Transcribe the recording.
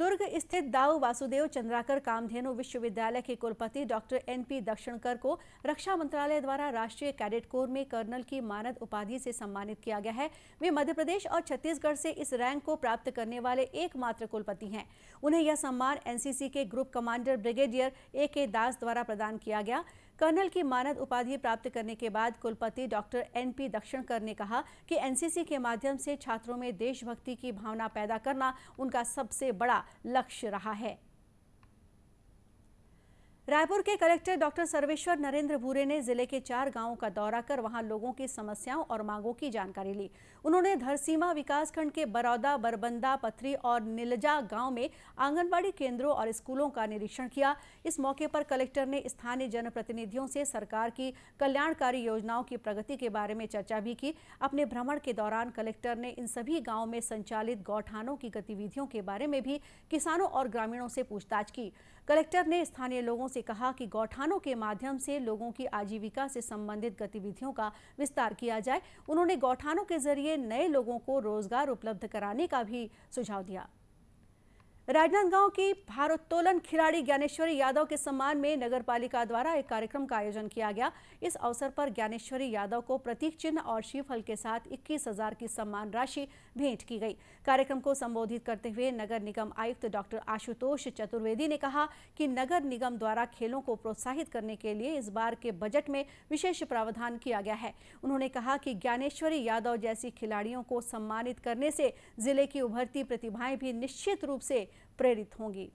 दुर्ग स्थित दाऊ वासुदेव चंद्राकर कामधेनु विश्वविद्यालय के कुलपति डॉक्टर एनपी दक्षिणकर को रक्षा मंत्रालय द्वारा राष्ट्रीय कैडेट कोर में कर्नल की मानद उपाधि से सम्मानित किया गया है वे मध्य प्रदेश और छत्तीसगढ़ से इस रैंक को प्राप्त करने वाले एकमात्र कुलपति हैं उन्हें यह सम्मान एनसीसी के ग्रुप कमांडर ब्रिगेडियर ए के दास द्वारा प्रदान किया गया कर्नल की मानद उपाधि प्राप्त करने के बाद कुलपति डॉक्टर एनपी दक्षिणकर ने कहा कि एनसीसी के माध्यम से छात्रों में देशभक्ति की भावना पैदा करना उनका सबसे बड़ा लक्ष्य रहा है रायपुर के कलेक्टर डॉक्टर सर्वेश्वर नरेंद्र भूरे ने जिले के चार गांवों का दौरा कर वहां लोगों की समस्याओं और मांगों की जानकारी ली उन्होंने धरसीमा विकासखंड के बरौदा बरबंदा पथरी और निलजा गांव में आंगनबाड़ी केंद्रों और स्कूलों का निरीक्षण किया इस मौके पर कलेक्टर ने स्थानीय जनप्रतिनिधियों से सरकार की कल्याणकारी योजनाओं की प्रगति के बारे में चर्चा भी की अपने भ्रमण के दौरान कलेक्टर ने इन सभी गाँव में संचालित गौठानों की गतिविधियों के बारे में भी किसानों और ग्रामीणों से पूछताछ की कलेक्टर ने स्थानीय लोगों से से कहा कि गौठानों के माध्यम से लोगों की आजीविका से संबंधित गतिविधियों का विस्तार किया जाए उन्होंने गौठानों के जरिए नए लोगों को रोजगार उपलब्ध कराने का भी सुझाव दिया राजनांदगांव की भारोत्तोलन खिलाड़ी ज्ञानेश्वरी यादव के सम्मान में नगर पालिका द्वारा एक कार्यक्रम का आयोजन किया गया इस अवसर पर ज्ञानेश्वरी यादव को प्रतीक चिन्ह और शिवफल के साथ इक्कीस हजार की सम्मान राशि भेंट की गई कार्यक्रम को संबोधित करते हुए नगर निगम आयुक्त डॉक्टर आशुतोष चतुर्वेदी ने कहा कि नगर निगम द्वारा खेलों को प्रोत्साहित करने के लिए इस बार के बजट में विशेष प्रावधान किया गया है उन्होंने कहा कि ज्ञानेश्वरी यादव जैसी खिलाड़ियों को सम्मानित करने से जिले की उभरती प्रतिभाएं भी निश्चित रूप से प्रेरित होंगी